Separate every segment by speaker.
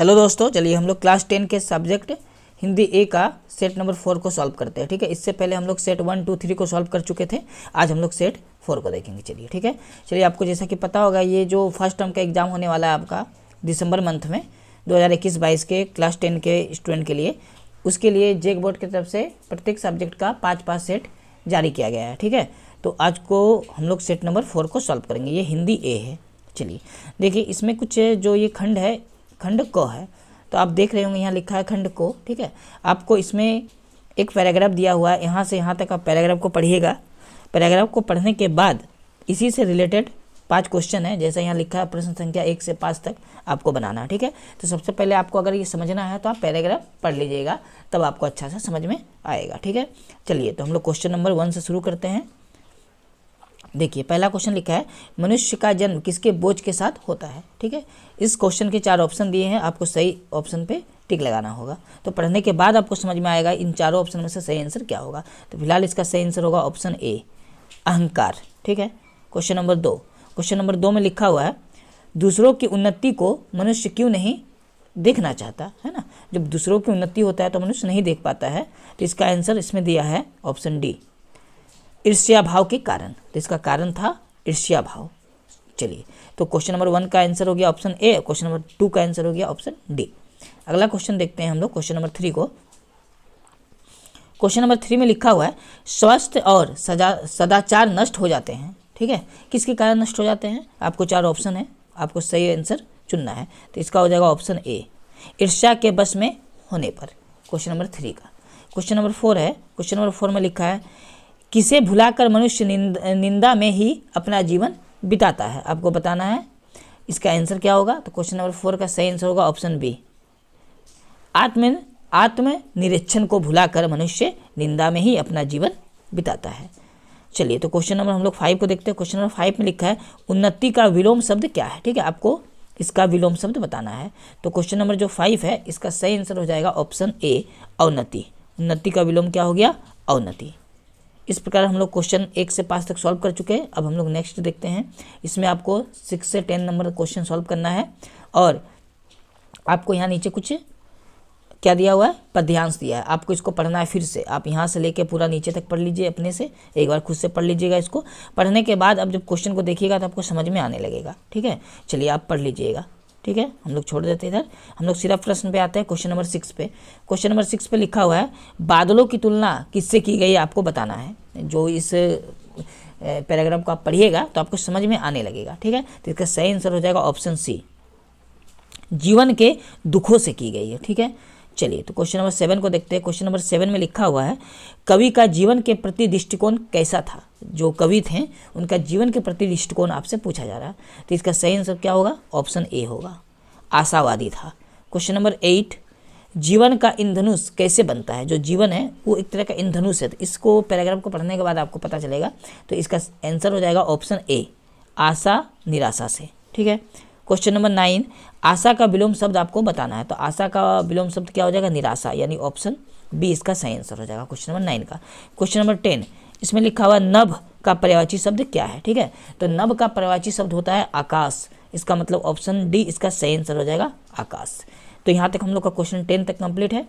Speaker 1: hello दोस्तों चलिए हम लोग क्लास टेन के सब्जेक्ट हिंदी ए का सेट नंबर फोर को सॉल्व करते हैं ठीक है इससे पहले हम लोग सेट वन टू थ्री को सॉल्व कर चुके थे आज हम लोग सेट फोर को देखेंगे चलिए ठीक है चलिए आपको जैसा कि पता होगा ये जो फर्स्ट टर्म का एग्ज़ाम होने वाला है आपका दिसंबर मंथ में दो हज़ार इक्कीस बाईस के क्लास टेन के स्टूडेंट के लिए उसके लिए जेक बोर्ड की तरफ से प्रत्येक सब्जेक्ट का पाँच पाँच सेट जारी किया गया है ठीक है तो आज को हम लोग सेट नंबर फोर को सॉल्व करेंगे ये हिंदी ए है चलिए देखिए इसमें कुछ जो ये खंड है खंड क है तो आप देख रहे होंगे यहाँ लिखा है खंड को ठीक है आपको इसमें एक पैराग्राफ दिया हुआ है यहाँ से यहाँ तक आप पैराग्राफ को पढ़िएगा पैराग्राफ को पढ़ने के बाद इसी से रिलेटेड पांच क्वेश्चन है जैसे यहाँ लिखा है प्रश्न संख्या एक से पाँच तक आपको बनाना ठीक है तो सबसे पहले आपको अगर ये समझना है तो आप पैराग्राफ पढ़ लीजिएगा तब आपको अच्छा सा समझ में आएगा ठीक है चलिए तो हम लोग क्वेश्चन नंबर वन से शुरू करते हैं देखिए पहला क्वेश्चन लिखा है मनुष्य का जन्म किसके बोझ के साथ होता है ठीक है इस क्वेश्चन के चार ऑप्शन दिए हैं आपको सही ऑप्शन पे टिक लगाना होगा तो पढ़ने के बाद आपको समझ में आएगा इन चारों ऑप्शन में से सही आंसर क्या होगा तो फिलहाल इसका सही आंसर होगा ऑप्शन ए अहंकार ठीक है क्वेश्चन नंबर दो क्वेश्चन नंबर दो में लिखा हुआ है दूसरों की उन्नति को मनुष्य क्यों नहीं देखना चाहता है ना जब दूसरों की उन्नति होता है तो मनुष्य नहीं देख पाता है तो इसका आंसर इसमें दिया है ऑप्शन डी ईर्ष्या भाव के कारण तो इसका कारण था ईर्ष्या भाव चलिए तो क्वेश्चन नंबर वन का आंसर हो गया option A question number two का आंसर हो गया ऑप्शन डी अगला क्वेश्चन देखते हैं हम लोग क्वेश्चन नंबर थ्री को क्वेश्चन नंबर थ्री में लिखा हुआ है स्वस्थ और सजा सदाचार नष्ट हो जाते हैं ठीक है किसके कारण नष्ट हो जाते हैं आपको चार ऑप्शन है आपको सही आंसर चुनना है तो इसका हो जाएगा ऑप्शन ए ईर्ष्या के बस में होने पर क्वेश्चन नंबर थ्री का क्वेश्चन नंबर फोर है क्वेश्चन नंबर फोर में लिखा है किसे भुलाकर मनुष्य निंद, निंदा में ही अपना जीवन बिताता है आपको बताना है इसका आंसर क्या होगा तो क्वेश्चन नंबर फोर का सही आंसर होगा ऑप्शन बी आत्म आत्म निरीक्षण को भुलाकर मनुष्य निंदा में ही अपना जीवन बिताता है चलिए तो क्वेश्चन नंबर हम लोग फाइव को देखते हैं क्वेश्चन नंबर फाइव में लिखा है उन्नति का विलोम शब्द क्या है ठीक है आपको इसका विलोम शब्द बताना है तो क्वेश्चन नंबर जो फाइव है इसका सही आंसर हो जाएगा ऑप्शन ए अवनति उन्नति का विलोम क्या हो गया अवनति इस प्रकार हम लोग क्वेश्चन एक से पाँच तक सॉल्व कर चुके हैं अब हम लोग नेक्स्ट देखते हैं इसमें आपको सिक्स से टेन नंबर क्वेश्चन सॉल्व करना है और आपको यहाँ नीचे कुछ क्या दिया हुआ है पद्यांश दिया है आपको इसको पढ़ना है फिर से आप यहाँ से लेके पूरा नीचे तक पढ़ लीजिए अपने से एक बार खुद से पढ़ लीजिएगा इसको पढ़ने के बाद अब जब क्वेश्चन को देखिएगा तो आपको समझ में आने लगेगा ठीक है चलिए आप पढ़ लीजिएगा ठीक है हम लोग छोड़ देते इधर हम लोग सिर्फ प्रश्न पे आते हैं क्वेश्चन नंबर सिक्स पे क्वेश्चन नंबर सिक्स पे लिखा हुआ है बादलों की तुलना किससे की गई आपको बताना है जो इस पैराग्राफ को आप पढ़िएगा तो आपको समझ में आने लगेगा ठीक है तो इसका सही आंसर हो जाएगा ऑप्शन सी जीवन के दुखों से की गई है ठीक है चलिए तो क्वेश्चन नंबर सेवन को देखते हैं क्वेश्चन नंबर सेवन में लिखा हुआ है कवि का जीवन के प्रति दृष्टिकोण कैसा था जो कवि थे उनका जीवन के प्रति दृष्टिकोण आपसे पूछा जा रहा है तो इसका सही आंसर क्या होगा ऑप्शन ए होगा आशावादी था क्वेश्चन नंबर एट जीवन का इंधनुष कैसे बनता है जो जीवन है वो एक तरह का इंधनुष है तो इसको पैराग्राफ को पढ़ने के बाद आपको पता चलेगा तो इसका आंसर हो जाएगा ऑप्शन ए आशा निराशा से ठीक है क्वेश्चन नंबर नाइन आशा का विलोम शब्द आपको बताना है तो आशा का विलोम शब्द क्या हो जाएगा निराशा यानी ऑप्शन बी इसका सही आंसर हो जाएगा क्वेश्चन नंबर नाइन का क्वेश्चन नंबर टेन इसमें लिखा हुआ नभ का पर्यावाची शब्द क्या है ठीक है तो नभ का पर्यावाची शब्द होता है आकाश इसका मतलब ऑप्शन डी इसका सही आंसर हो जाएगा आकाश तो यहाँ तक हम लोग का क्वेश्चन टेन तक कंप्लीट है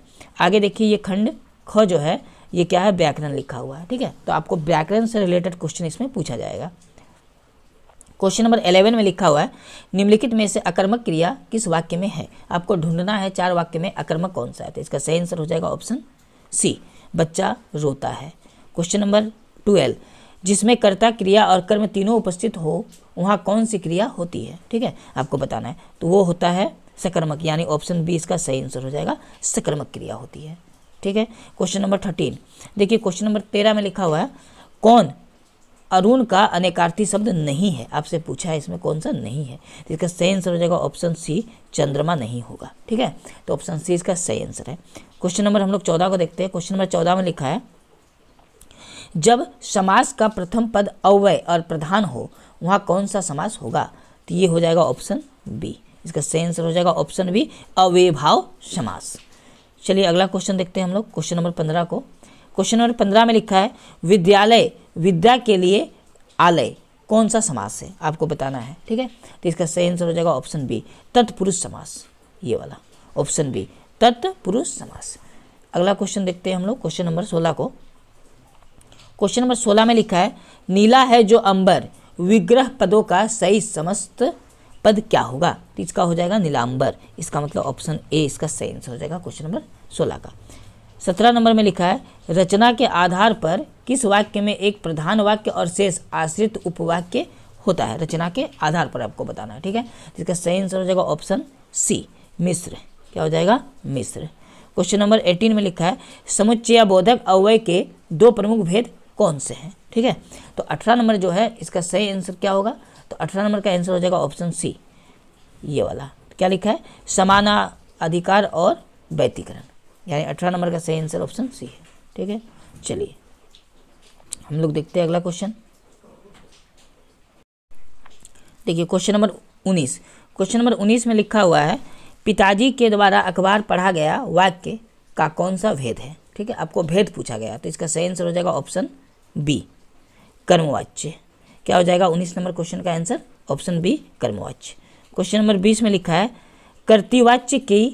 Speaker 1: आगे देखिए ये खंड ख जो है ये क्या है व्याकरण लिखा हुआ है ठीक है तो आपको व्याकरण से रिलेटेड क्वेश्चन इसमें पूछा जाएगा क्वेश्चन नंबर इलेवन में लिखा हुआ है निम्नलिखित में से अकर्मक क्रिया किस वाक्य में है आपको ढूंढना है चार वाक्य में अकर्मक कौन सा है तो इसका सही आंसर हो जाएगा ऑप्शन सी बच्चा रोता है क्वेश्चन नंबर ट्वेल्व जिसमें कर्ता क्रिया और कर्म तीनों उपस्थित हो वहाँ कौन सी क्रिया होती है ठीक है आपको बताना है तो वो होता है सकर्मक यानी ऑप्शन बी इसका सही आंसर हो जाएगा सकर्मक क्रिया होती है ठीक है क्वेश्चन नंबर थर्टीन देखिए क्वेश्चन नंबर तेरह में लिखा हुआ है कौन अरुण का अनेकार्थी शब्द नहीं है आपसे पूछा है इसमें कौन सा नहीं है इसका सही आंसर हो जाएगा ऑप्शन सी चंद्रमा नहीं होगा ठीक है तो ऑप्शन सी इसका सही आंसर है क्वेश्चन नंबर हम लोग चौदह को देखते हैं क्वेश्चन नंबर चौदह में लिखा है जब समास का प्रथम पद अव्यय और प्रधान हो वहाँ कौन सा समास होगा तो ये हो जाएगा ऑप्शन बी इसका सही आंसर हो जाएगा ऑप्शन बी अवैभाव समास चलिए अगला क्वेश्चन देखते हैं हम लोग क्वेश्चन नंबर पंद्रह को क्वेश्चन नंबर पंद्रह में लिखा है विद्यालय विद्या के लिए आलय कौन सा समास है आपको बताना है ठीक है तो इसका सही आंसर हो जाएगा ऑप्शन बी तत्पुरुष समास ये वाला ऑप्शन बी तत्पुरुष समास अगला क्वेश्चन देखते हैं हम लोग क्वेश्चन नंबर सोलह को क्वेश्चन नंबर सोलह में लिखा है नीला है जो अंबर विग्रह पदों का सही समस्त पद क्या होगा तो इसका हो जाएगा नीलांबर इसका मतलब ऑप्शन ए इसका सही आंसर हो जाएगा क्वेश्चन नंबर सोलह का सत्रह नंबर में लिखा है रचना के आधार पर किस वाक्य में एक प्रधान वाक्य और शेष आश्रित उपवाक्य होता है रचना के आधार पर आपको बताना है ठीक है इसका सही आंसर हो जाएगा ऑप्शन सी मिस्र क्या हो जाएगा मिस्र क्वेश्चन नंबर एटीन में लिखा है बोधक अवय के दो प्रमुख भेद कौन से हैं ठीक है तो अठारह नंबर जो है इसका सही आंसर क्या होगा तो अठारह नंबर का आंसर हो जाएगा ऑप्शन सी ये वाला क्या लिखा है समाना अधिकार और व्यतिकरण यानी अठारह नंबर का सही आंसर ऑप्शन सी है ठीक है चलिए हम लोग देखते हैं अगला क्वेश्चन देखिए क्वेश्चन नंबर उन्नीस क्वेश्चन नंबर उन्नीस में लिखा हुआ है पिताजी के द्वारा अखबार पढ़ा गया वाक्य का कौन सा भेद है ठीक है आपको भेद पूछा गया तो इसका सही आंसर हो जाएगा ऑप्शन बी कर्मवाच्य क्या हो जाएगा उन्नीस नंबर क्वेश्चन का आंसर ऑप्शन बी कर्मवाच्य क्वेश्चन नंबर बीस में लिखा है कर्तिवाच्य की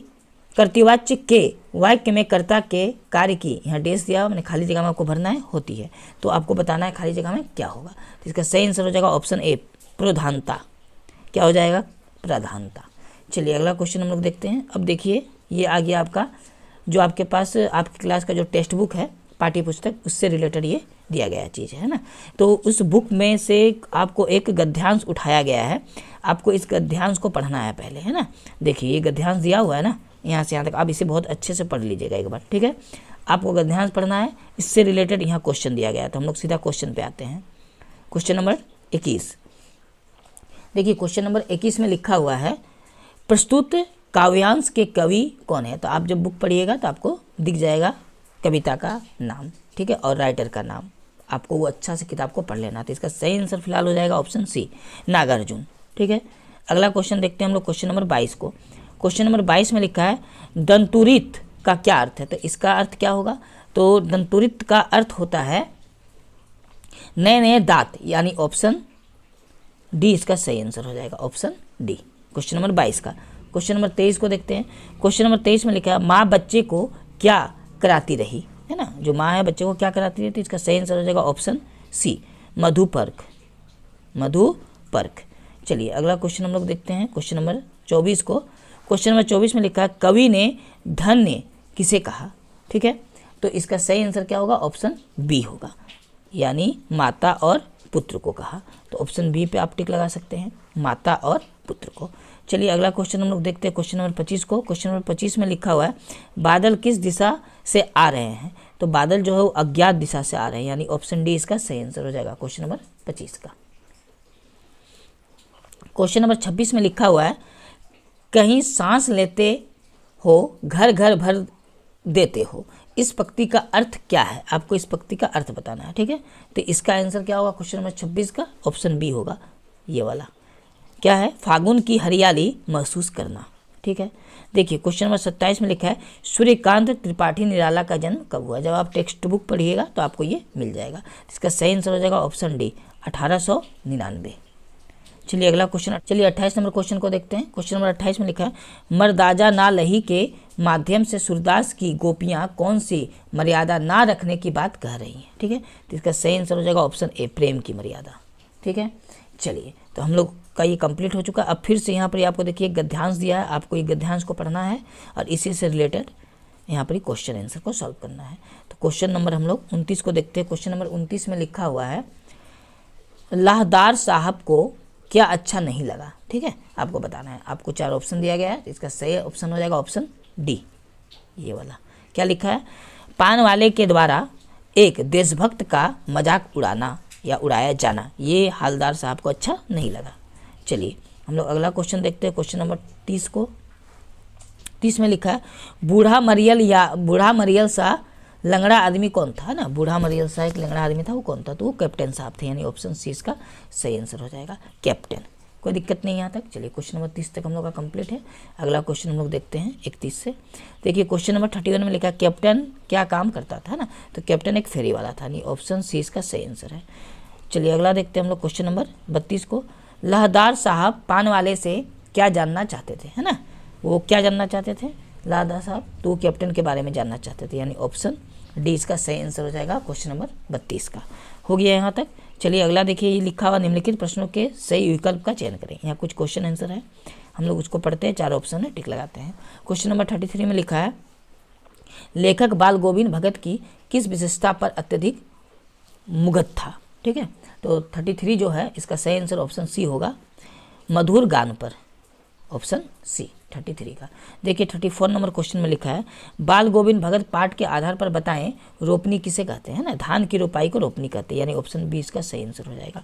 Speaker 1: कर्तिवाच्य के वाक्य में कर्ता के कार्य की यहाँ डेस दिया हुआ मैंने खाली जगह में आपको भरना है होती है तो आपको बताना है खाली जगह में क्या होगा तो इसका सही आंसर हो जाएगा ऑप्शन ए प्रधानता क्या हो जाएगा प्रधानता चलिए अगला क्वेश्चन हम लोग देखते हैं अब देखिए ये आ गया आपका जो आपके पास आपकी क्लास का जो टेक्स्ट बुक है पाठ्य पुस्तक उससे रिलेटेड ये दिया गया चीज़ है ना तो उस बुक में से आपको एक गद्यांश उठाया गया है आपको इस गद्यांश को पढ़ना है पहले है ना देखिए ये गद्यांश दिया हुआ है ना यहाँ से यहाँ तक आप इसे बहुत अच्छे से पढ़ लीजिएगा एक बार ठीक है आपको अगर ध्यान पढ़ना है इससे रिलेटेड यहाँ क्वेश्चन दिया गया था तो हम लोग सीधा क्वेश्चन पे आते हैं क्वेश्चन नंबर इक्कीस देखिए क्वेश्चन नंबर इक्कीस में लिखा हुआ है प्रस्तुत काव्यांश के कवि कौन है तो आप जब बुक पढ़िएगा तो आपको दिख जाएगा कविता का नाम ठीक है और राइटर का नाम आपको वो अच्छा से किताब को पढ़ लेना तो इसका सही आंसर फिलहाल हो जाएगा ऑप्शन सी नागार्जुन ठीक है अगला क्वेश्चन देखते हैं हम लोग क्वेश्चन नंबर बाईस को क्वेश्चन नंबर बाईस में लिखा है दंतुरित का क्या अर्थ है तो इसका अर्थ क्या होगा तो दंतुरित का अर्थ होता है नए नए दांत यानी ऑप्शन डी इसका सही आंसर हो जाएगा ऑप्शन डी क्वेश्चन नंबर बाईस का क्वेश्चन नंबर तेईस को देखते हैं क्वेश्चन नंबर तेईस में लिखा है माँ बच्चे को क्या कराती रही है ना जो माँ है बच्चे को क्या कराती रही तो इसका सही आंसर हो जाएगा ऑप्शन सी मधुपर्क मधुपर्क चलिए अगला क्वेश्चन हम लोग देखते हैं क्वेश्चन नंबर चौबीस को क्वेश्चन नंबर चौबीस में लिखा है कवि ने धन ने किसे कहा ठीक है तो इसका सही आंसर क्या होगा ऑप्शन बी होगा यानी माता और पुत्र को कहा तो ऑप्शन बी पे आप टिक लगा सकते हैं माता और पुत्र को चलिए अगला क्वेश्चन हम लोग देखते हैं क्वेश्चन नंबर पच्चीस को क्वेश्चन नंबर पच्चीस में लिखा हुआ है बादल किस दिशा से आ रहे हैं तो बादल जो है वो अज्ञात दिशा से आ रहे हैं यानी ऑप्शन डी इसका सही आंसर हो जाएगा क्वेश्चन नंबर पच्चीस का क्वेश्चन नंबर छब्बीस में लिखा हुआ है कहीं सांस लेते हो घर घर भर देते हो इस पक्ति का अर्थ क्या है आपको इस पक्ति का अर्थ बताना है ठीक है तो इसका आंसर क्या होगा क्वेश्चन नंबर छब्बीस का ऑप्शन बी होगा ये वाला क्या है फागुन की हरियाली महसूस करना ठीक है देखिए क्वेश्चन नंबर सत्ताईस में लिखा है सूर्यकांत त्रिपाठी निराला का जन्म कब हुआ जब आप टेक्स्ट बुक पढ़िएगा तो आपको ये मिल जाएगा इसका सही आंसर हो जाएगा ऑप्शन डी अठारह सौ निन्यानवे चलिए अगला क्वेश्चन चलिए अट्ठाईस नंबर क्वेश्चन को देखते हैं क्वेश्चन नंबर अट्ठाईस में लिखा है मरदाजा ना लही के माध्यम से सूरदास की गोपियाँ कौन सी मर्यादा ना रखने की बात कह रही हैं ठीक है तो इसका सही आंसर हो जाएगा ऑप्शन ए प्रेम की मर्यादा ठीक है चलिए तो हम लोग का ये कंप्लीट हो चुका है अब फिर से यहाँ पर आपको देखिए गद्यांश दिया है आपको ये गद्यांश को पढ़ना है और इसी से रिलेटेड यहाँ पर क्वेश्चन आंसर को सॉल्व करना है तो क्वेश्चन नंबर हम लोग उनतीस को देखते हैं क्वेश्चन नंबर उनतीस में लिखा हुआ है लाहदार साहब को क्या अच्छा नहीं लगा ठीक है आपको बताना है आपको चार ऑप्शन दिया गया है तो इसका सही ऑप्शन हो जाएगा ऑप्शन डी ये वाला क्या लिखा है पान वाले के द्वारा एक देशभक्त का मजाक उड़ाना या उड़ाया जाना ये हालदार साहब को अच्छा नहीं लगा चलिए हम लोग अगला क्वेश्चन देखते हैं क्वेश्चन नंबर तीस को तीस में लिखा है बूढ़ा मरियल या बूढ़ा मरियल सा लंगड़ा आदमी कौन था ना बूढ़ा मरियल शाह एक लंगड़ा आदमी था वो कौन था तो वो कैप्टन साहब थे यानी ऑप्शन सी इसका सही आंसर हो जाएगा कैप्टन कोई दिक्कत नहीं यहाँ तक चलिए क्वेश्चन नंबर तीस तक हम लोग का कंप्लीट है अगला क्वेश्चन हम लोग देखते हैं इकतीस से देखिए क्वेश्चन नंबर थर्टी वन में लिखा कैप्टन क्या काम करता था ना तो कैप्टन एक फेरी वाला था यानी ऑप्शन सी इसका सही आंसर है चलिए अगला देखते हैं हम लोग क्वेश्चन नंबर बत्तीस को लहदार साहब पान वाले से क्या जानना चाहते थे है ना वो क्या जानना चाहते थे लादा साहब तो कैप्टन के बारे में जानना चाहते थे यानी ऑप्शन डी इसका सही आंसर हो जाएगा क्वेश्चन नंबर बत्तीस का हो गया यहाँ तक चलिए अगला देखिए ये लिखा हुआ निम्नलिखित प्रश्नों के सही विकल्प का चयन करें यहाँ कुछ क्वेश्चन आंसर है हम लोग उसको पढ़ते हैं चार ऑप्शन है टिक लगाते हैं क्वेश्चन नंबर थर्टी थ्री में लिखा है लेखक बाल गोविंद भगत की किस विशेषता पर अत्यधिक मुगत था ठीक है तो थर्टी थ्री जो है इसका सही आंसर ऑप्शन सी होगा मधुर गान पर ऑप्शन सी थर्टी थ्री का देखिए थर्टी फोर नंबर क्वेश्चन में लिखा है बाल गोविंद भगत पाठ के आधार पर बताएं रोपनी किसे कहते हैं ना धान की रोपाई को रोपनी कहते हैं यानी ऑप्शन बी इसका सही आंसर हो जाएगा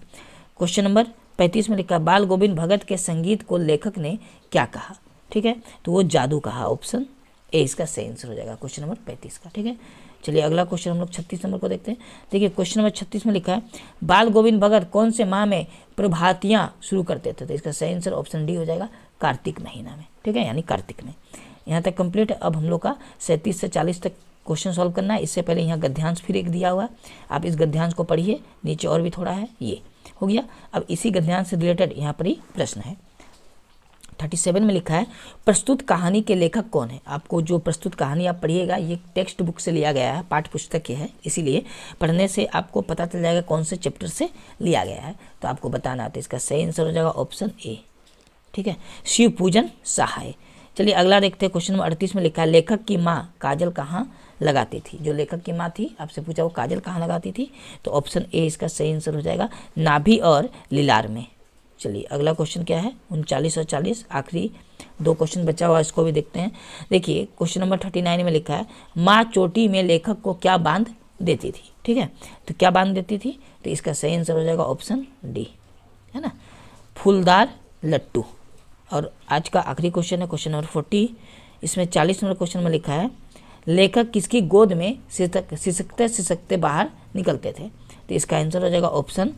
Speaker 1: क्वेश्चन नंबर पैंतीस में लिखा है बाल गोविंद भगत के संगीत को लेखक ने क्या कहा ठीक है तो वो जादू कहा ऑप्शन ए इसका सही आंसर हो जाएगा क्वेश्चन नंबर पैंतीस का ठीक है चलिए अगला क्वेश्चन हम लोग छत्तीस नंबर को देखते हैं देखिए क्वेश्चन नंबर छत्तीस में लिखा है बाल गोविंद भगत कौन से माह में प्रभातियाँ शुरू करते थे तो इसका सही आंसर ऑप्शन डी हो जाएगा कार्तिक महीना में ठीक है यानी कार्तिक ने यहाँ तक कंप्लीट है अब हम लोग का सैंतीस से चालीस तक क्वेश्चन सॉल्व करना है इससे पहले यहाँ गद्यांश फिर एक दिया हुआ है आप इस गद्यांश को पढ़िए नीचे और भी थोड़ा है ये हो गया अब इसी गद्यांश से रिलेटेड यहाँ पर ही प्रश्न है थर्टी सेवन में लिखा है प्रस्तुत कहानी के लेखक कौन है आपको जो प्रस्तुत कहानी आप पढ़िएगा ये टेक्स्ट बुक से लिया गया है पाठ पुस्तक है इसीलिए पढ़ने से आपको पता चल जाएगा कौन से चैप्टर से लिया गया है तो आपको बताना है तो इसका सही आंसर हो जाएगा ऑप्शन ए ठीक है शिव पूजन सहाय चलिए अगला देखते हैं क्वेश्चन नंबर अड़तीस में लिखा है लेखक की माँ काजल कहाँ लगाती थी जो लेखक की माँ थी आपसे पूछा वो काजल कहाँ लगाती थी तो ऑप्शन ए इसका सही आंसर हो जाएगा नाभी और लीलार में चलिए अगला क्वेश्चन क्या है उनचालीस और चालीस आखिरी दो क्वेश्चन बचा हुआ इसको भी देखते हैं देखिए क्वेश्चन नंबर थर्टी नाइन में लिखा है माँ चोटी में लेखक को क्या बांध देती थी ठीक है तो क्या बांध देती थी तो इसका सही आंसर हो जाएगा ऑप्शन डी है ना फूलदार लट्टू और आज का आखिरी क्वेश्चन है क्वेश्चन नंबर फोर्टी इसमें चालीस नंबर क्वेश्चन में लिखा है लेखक किसकी गोद में सिसकते सिसकते बाहर निकलते थे तो इसका आंसर हो जाएगा ऑप्शन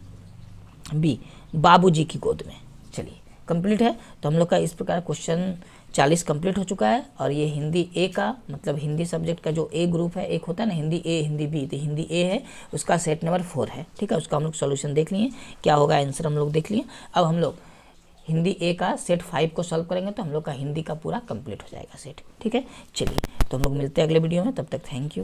Speaker 1: बी बाबूजी की गोद में चलिए कंप्लीट है तो हम लोग का इस प्रकार क्वेश्चन चालीस कंप्लीट हो चुका है और ये हिंदी ए का मतलब हिंदी सब्जेक्ट का जो ए ग्रुप है एक होता है ना हिंदी ए हिंदी बी तो हिंदी ए है उसका सेट नंबर फोर है ठीक है उसका हम लोग सोल्यूशन देख लिए क्या होगा आंसर हम लोग देख लिए अब हम लोग हिंदी ए का सेट फाइव को सॉल्व करेंगे तो हम लोग का हिंदी का पूरा कंप्लीट हो जाएगा सेट ठीक है चलिए तो हम लोग मिलते हैं अगले वीडियो में तब तक थैंक यू